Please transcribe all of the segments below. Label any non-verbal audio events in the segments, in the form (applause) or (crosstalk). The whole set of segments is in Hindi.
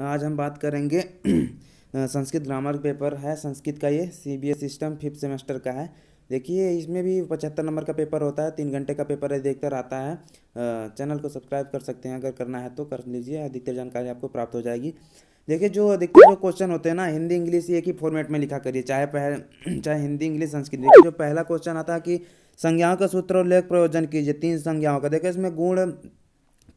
आज हम बात करेंगे (clears throat) संस्कृत ग्रामर पेपर है संस्कृत का ये C B S system fifth semester का है देखिए इसमें भी पचहत्तर नंबर का पेपर होता है तीन घंटे का पेपर देखकर आता है चैनल को सब्सक्राइब कर सकते हैं अगर करना है तो कर लीजिए अधिकतर जानकारी आपको प्राप्त हो जाएगी देखिए जो अधिकतर जो क्वेश्चन होते हैं ना हिंदी इंग्लिश एक ही फॉर्मेट में लिखा करिए चाहे पहले (clears throat) चाहे हिंदी इंग्लिश संस्कृत देखिए जो पहला क्वेश्चन आता है कि संज्ञाओं का सूत्र लेख प्रयोजन कीजिए तीन संज्ञाओं का देखिए इसमें गुण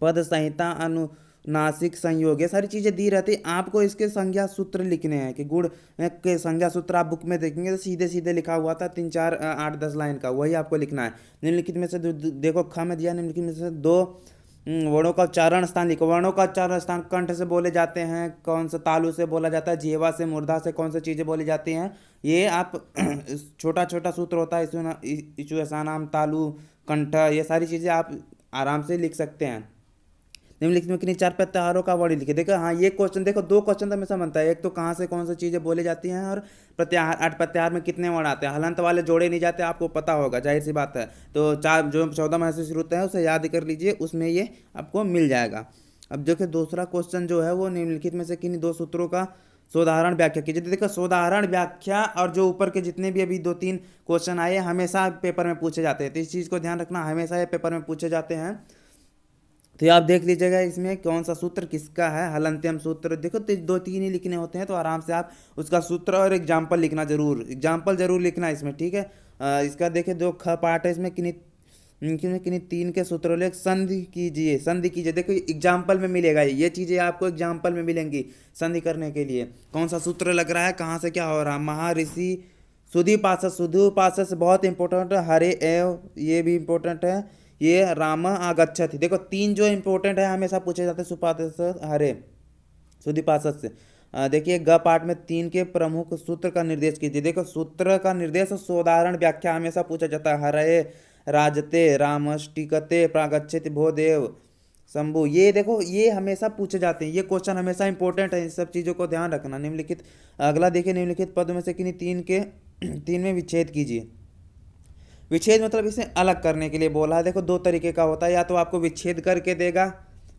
पद संहिता अनु नासिक संयोग ये सारी चीज़ें दी रहती आपको इसके संज्ञा सूत्र लिखने हैं कि गुड़ के संज्ञा सूत्र आप बुक में देखेंगे तो सीधे सीधे लिखा हुआ था तीन चार आठ दस लाइन का वही आपको लिखना है निम्नलिखित में से देखो ख में दिया निम्नलिखित में से दो वर्णों का उच्चारण स्थान लिखो वर्णों का उच्चारण स्थान कंठ से बोले जाते हैं कौन सा तालु से बोला जाता है जीवा से मुर्दा से कौन सी चीज़ें बोली जाती हैं ये आप (clears throat) छोटा छोटा सूत्र होता है इसु इसु नाम तालु कंठ ये सारी चीज़ें आप आराम से लिख सकते हैं निम्नलिखित में किन्हीं चार प्रत्याहारों का वर्ड लिखे देखो हाँ ये क्वेश्चन देखो दो क्वेश्चन तो हमेशा बनता है एक तो कहाँ से कौन सी चीज़ें बोली जाती हैं और प्रत्याहार आठ प्रत्याहार में कितने वर्ण आते हैं हलंत वाले जोड़े नहीं जाते आपको पता होगा जाहिर सी बात है तो चार जो चौदह माह से शुरू होता है उसे याद कर लीजिए उसमें ये आपको मिल जाएगा अब देखिए दूसरा क्वेश्चन जो है वो निम्नलिखित में से किन्हीं दो सूत्रों का सोधारण व्याख्या कीजिए देखो शोधारण व्याख्या और जो ऊपर के जितने भी अभी दो तीन क्वेश्चन आए हमेशा पेपर में पूछे जाते हैं तो इस चीज़ को ध्यान रखना हमेशा ये पेपर में पूछे जाते हैं तो ये आप देख लीजिएगा इसमें कौन सा सूत्र किसका है हल अंत्यम सूत्र देखो तो दो तीन ही लिखने होते हैं तो आराम से आप उसका सूत्र और एग्जाम्पल लिखना जरूर एग्जाम्पल जरूर लिखना इसमें ठीक है इसका देखिए दो ख पार्ट है इसमें किन्नी किन्नी तीन के सूत्रोलेख संधि कीजिए संधि कीजिए देखो एग्जाम्पल में मिलेगा ये चीज़ें आपको एग्जाम्पल में मिलेंगी संधि करने के लिए कौन सा सूत्र लग रहा है कहाँ से क्या हो रहा है महाऋषि सुधि पासस सुधु बहुत इंपॉर्टेंट हरे एव ये भी इम्पोर्टेंट है ये राम आगछति देखो तीन जो इंपॉर्टेंट है हमेशा पूछे जाते हैं सुपात हरे सुधिपाशत से देखिए ग पाठ में तीन के प्रमुख सूत्र का निर्देश कीजिए देखो सूत्र का निर्देश और सोदाहरण व्याख्या हमेशा पूछा जाता है हरे राजते रामष्टिकते प्रागछित भोदेव शंभु ये देखो ये हमेशा पूछे जाते हैं ये क्वेश्चन हमेशा इंपॉर्टेंट है इन सब चीज़ों को ध्यान रखना निम्नलिखित अगला देखिए निम्नलिखित पद में से किन्हीं तीन के (clears throat) तीन में विच्छेद कीजिए विच्छेद मतलब इसे अलग करने के लिए बोला है देखो दो तरीके का होता है या तो आपको विच्छेद करके देगा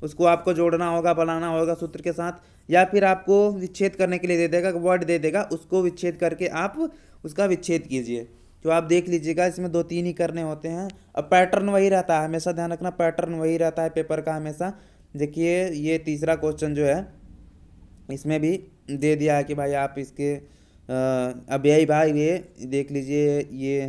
उसको आपको जोड़ना होगा बनाना होगा सूत्र के साथ या फिर आपको विच्छेद करने के लिए दे देगा वर्ड दे देगा उसको विच्छेद करके आप उसका विच्छेद कीजिए तो आप देख लीजिएगा इसमें दो तीन ही करने होते हैं अब पैटर्न वही रहता है हमेशा ध्यान रखना पैटर्न वही रहता है पेपर का हमेशा देखिए ये तीसरा क्वेश्चन जो है इसमें भी दे दिया है कि भाई आप इसके अब यही भाई ये देख लीजिए ये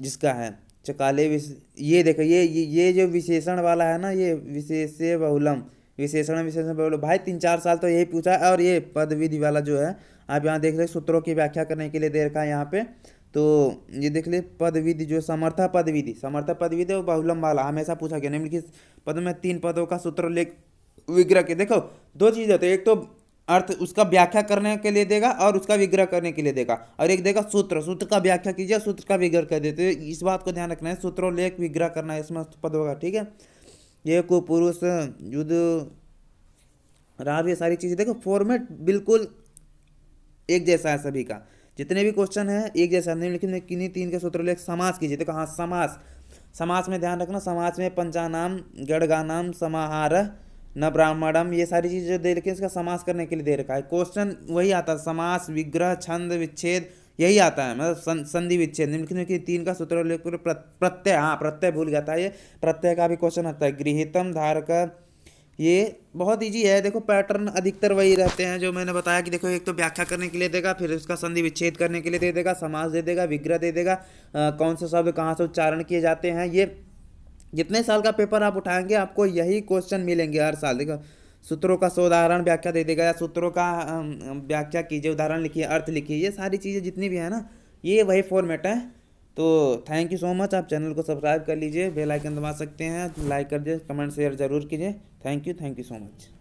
जिसका है चकाले विश ये देखो ये ये जो विशेषण वाला है ना ये विशेष बहुलम विशेषण विशेषण बहुलम भाई तीन चार साल तो यही पूछा है और ये पद विधि वाला जो है आप यहाँ देख रहे सूत्रों की व्याख्या करने के लिए दे रखा है यहाँ पे तो ये देख ले पद विधि जो समर्था पद विधि समर्था पद विधि और बहुलम वाला हमेशा पूछा गया निम्नलिखित पद में तीन पदों का सूत्र लेख विग्रह के देखो दो चीज़ होते एक तो अर्थ उसका व्याख्या करने के लिए देगा और उसका विग्रह करने के लिए देगा और एक देगा सूत्र सूत्र का व्याख्या कीजिए सूत्र का विग्रह कर देते इस बात को ध्यान रखना है सूत्रों लेख विग्रह करना है इसमें पद होगा ठीक है ये को पुरुष युद्ध राव ये सारी चीज़ें देखो फॉर्मेट बिल्कुल एक जैसा है सभी का जितने भी क्वेश्चन है एक जैसा नहीं लेकिन किन्हीं तीन के सूत्र लेख समाज कीजिए देखो हाँ समास समास में ध्यान रखना समाज में पंचानाम गढ़गानाम समाहार न ब्राह्मणम ये सारी चीज़ जो दे रखी है उसका समास करने के लिए दे रखा है क्वेश्चन वही आता है समास विग्रह छंद विच्छेद यही आता है मतलब संधि विच्छेद निम्नलिखित में तीन का सूत्र लेकर प्रत्यय हाँ प्रत्यय भूल गया था ये प्रत्यय का भी क्वेश्चन आता है गृहितम धारक ये बहुत ईजी है देखो पैटर्न अधिकतर वही रहते हैं जो मैंने बताया कि देखो एक तो व्याख्या करने के लिए देगा फिर उसका संधि विच्छेद करने के लिए दे देगा समास दे देगा विग्रह दे देगा कौन से शब्द कहाँ से उच्चारण किए जाते हैं ये जितने साल का पेपर आप उठाएंगे आपको यही क्वेश्चन मिलेंगे हर साल देखो सूत्रों का उदाहरण व्याख्या दे देगा या सूत्रों का व्याख्या कीजिए उदाहरण लिखिए अर्थ लिखिए ये सारी चीज़ें जितनी भी है ना ये वही फॉर्मेट है तो थैंक यू सो मच आप चैनल को सब्सक्राइब कर लीजिए बेल आइकन दबा सकते हैं लाइक कर दीजिए कमेंट शेयर जरूर कीजिए thank you thank you so much